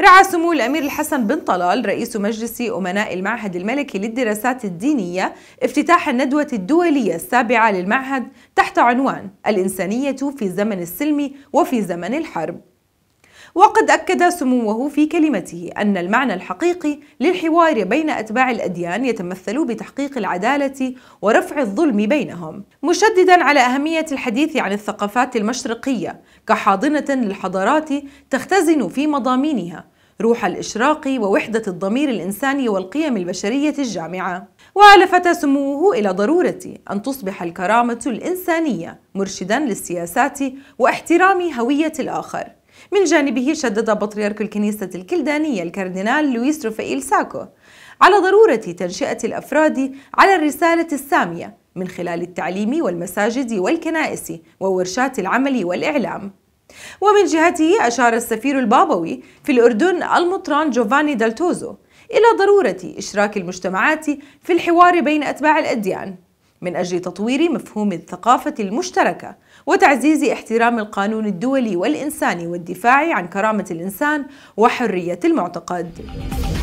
رعى سمو الأمير الحسن بن طلال رئيس مجلس أمناء المعهد الملكي للدراسات الدينية افتتاح الندوة الدولية السابعة للمعهد تحت عنوان الإنسانية في زمن السلم وفي زمن الحرب وقد أكد سموه في كلمته أن المعنى الحقيقي للحوار بين أتباع الأديان يتمثل بتحقيق العدالة ورفع الظلم بينهم مشددا على أهمية الحديث عن الثقافات المشرقية كحاضنة للحضارات تختزن في مضامينها روح الإشراق ووحدة الضمير الإنساني والقيم البشرية الجامعة وألفت سموه إلى ضرورة أن تصبح الكرامة الإنسانية مرشدا للسياسات واحترام هوية الآخر من جانبه شدد بطريرك الكنيسة الكلدانية الكاردينال لويس روفائيل ساكو على ضرورة تنشئة الأفراد على الرسالة السامية من خلال التعليم والمساجد والكنائس وورشات العمل والإعلام ومن جهته أشار السفير البابوي في الأردن المطران جوفاني دالتوزو إلى ضرورة إشراك المجتمعات في الحوار بين أتباع الأديان من أجل تطوير مفهوم الثقافة المشتركة وتعزيز احترام القانون الدولي والإنساني والدفاع عن كرامة الإنسان وحرية المعتقد.